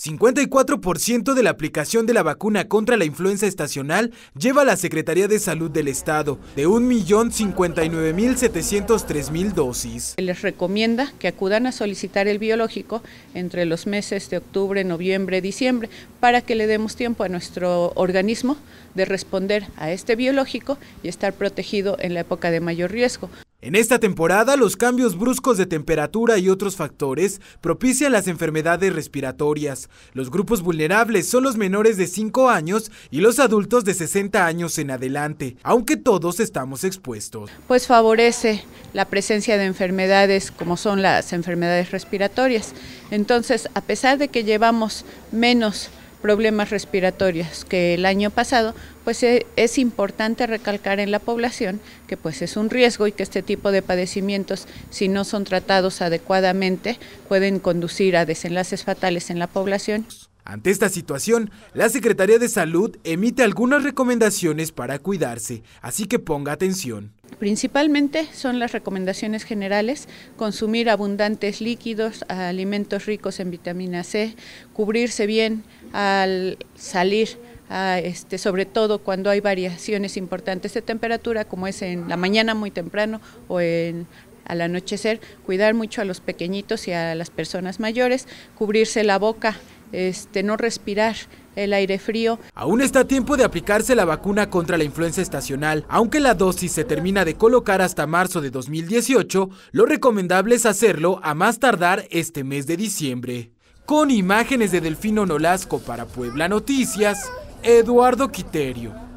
54% de la aplicación de la vacuna contra la influenza estacional lleva a la Secretaría de Salud del Estado, de 1.059.703.000 dosis. Les recomienda que acudan a solicitar el biológico entre los meses de octubre, noviembre, diciembre, para que le demos tiempo a nuestro organismo de responder a este biológico y estar protegido en la época de mayor riesgo. En esta temporada, los cambios bruscos de temperatura y otros factores propician las enfermedades respiratorias. Los grupos vulnerables son los menores de 5 años y los adultos de 60 años en adelante, aunque todos estamos expuestos. Pues favorece la presencia de enfermedades como son las enfermedades respiratorias. Entonces, a pesar de que llevamos menos problemas respiratorios, que el año pasado pues eh, es importante recalcar en la población que pues es un riesgo y que este tipo de padecimientos si no son tratados adecuadamente pueden conducir a desenlaces fatales en la población. Ante esta situación, la Secretaría de Salud emite algunas recomendaciones para cuidarse, así que ponga atención. Principalmente son las recomendaciones generales, consumir abundantes líquidos, alimentos ricos en vitamina C, cubrirse bien al salir este, sobre todo cuando hay variaciones importantes de temperatura, como es en la mañana muy temprano o en, al anochecer, cuidar mucho a los pequeñitos y a las personas mayores, cubrirse la boca este, no respirar el aire frío. Aún está tiempo de aplicarse la vacuna contra la influenza estacional. Aunque la dosis se termina de colocar hasta marzo de 2018, lo recomendable es hacerlo a más tardar este mes de diciembre. Con imágenes de Delfino Nolasco para Puebla Noticias, Eduardo Quiterio.